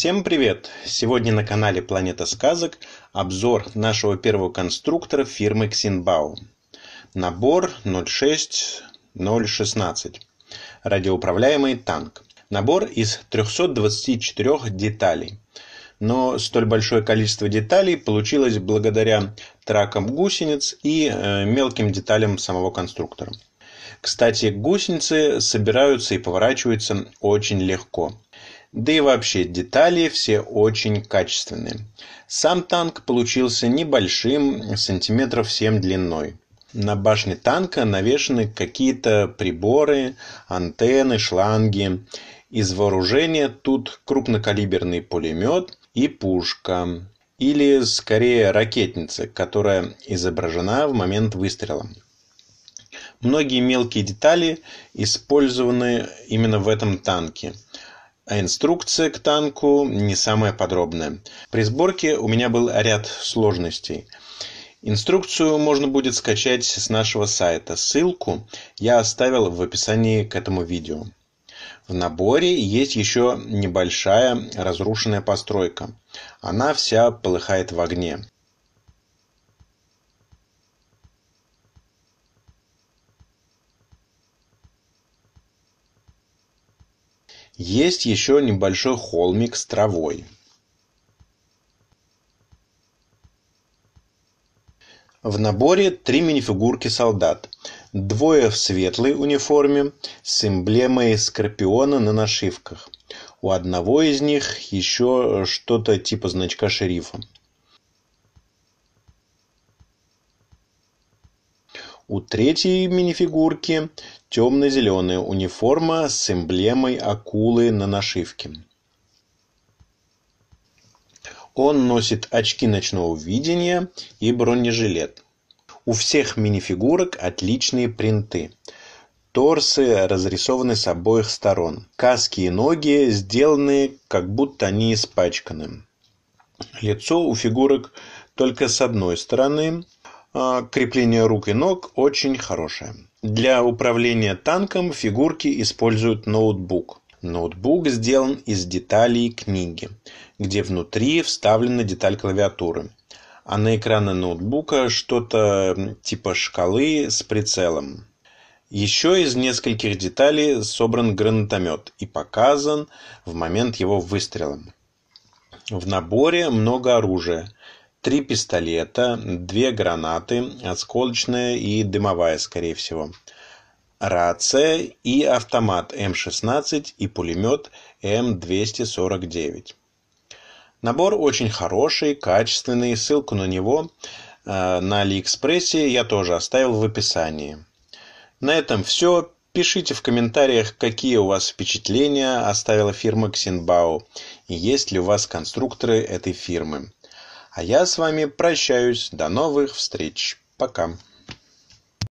Всем привет! Сегодня на канале Планета Сказок обзор нашего первого конструктора фирмы Xinbao. Набор 06016. Радиоуправляемый танк. Набор из 324 деталей. Но столь большое количество деталей получилось благодаря тракам гусениц и э, мелким деталям самого конструктора. Кстати, гусеницы собираются и поворачиваются очень легко – да и вообще детали все очень качественные. Сам танк получился небольшим, сантиметров 7 длиной. На башне танка навешаны какие-то приборы, антенны, шланги. Из вооружения тут крупнокалиберный пулемет и пушка. Или, скорее, ракетница, которая изображена в момент выстрела. Многие мелкие детали использованы именно в этом танке – а инструкция к танку не самая подробная. При сборке у меня был ряд сложностей. Инструкцию можно будет скачать с нашего сайта. Ссылку я оставил в описании к этому видео. В наборе есть еще небольшая разрушенная постройка. Она вся полыхает в огне. Есть еще небольшой холмик с травой. В наборе три минифигурки солдат. Двое в светлой униформе с эмблемой скорпиона на нашивках. У одного из них еще что-то типа значка шерифа. У третьей минифигурки Темно-зеленая униформа с эмблемой акулы на нашивке. Он носит очки ночного видения и бронежилет. У всех минифигурок отличные принты. Торсы разрисованы с обоих сторон. Каски и ноги сделаны, как будто они испачканы. Лицо у фигурок только с одной стороны, а, крепление рук и ног очень хорошее. Для управления танком фигурки используют ноутбук. Ноутбук сделан из деталей книги, где внутри вставлена деталь клавиатуры. А на экране ноутбука что-то типа шкалы с прицелом. Еще из нескольких деталей собран гранатомет и показан в момент его выстрела. В наборе много оружия три пистолета, две гранаты, осколочная и дымовая, скорее всего, рация и автомат М-16 и пулемет М-249. Набор очень хороший, качественный, ссылку на него э, на Алиэкспрессе я тоже оставил в описании. На этом все. Пишите в комментариях, какие у вас впечатления оставила фирма Xinbao и есть ли у вас конструкторы этой фирмы. А я с вами прощаюсь. До новых встреч. Пока.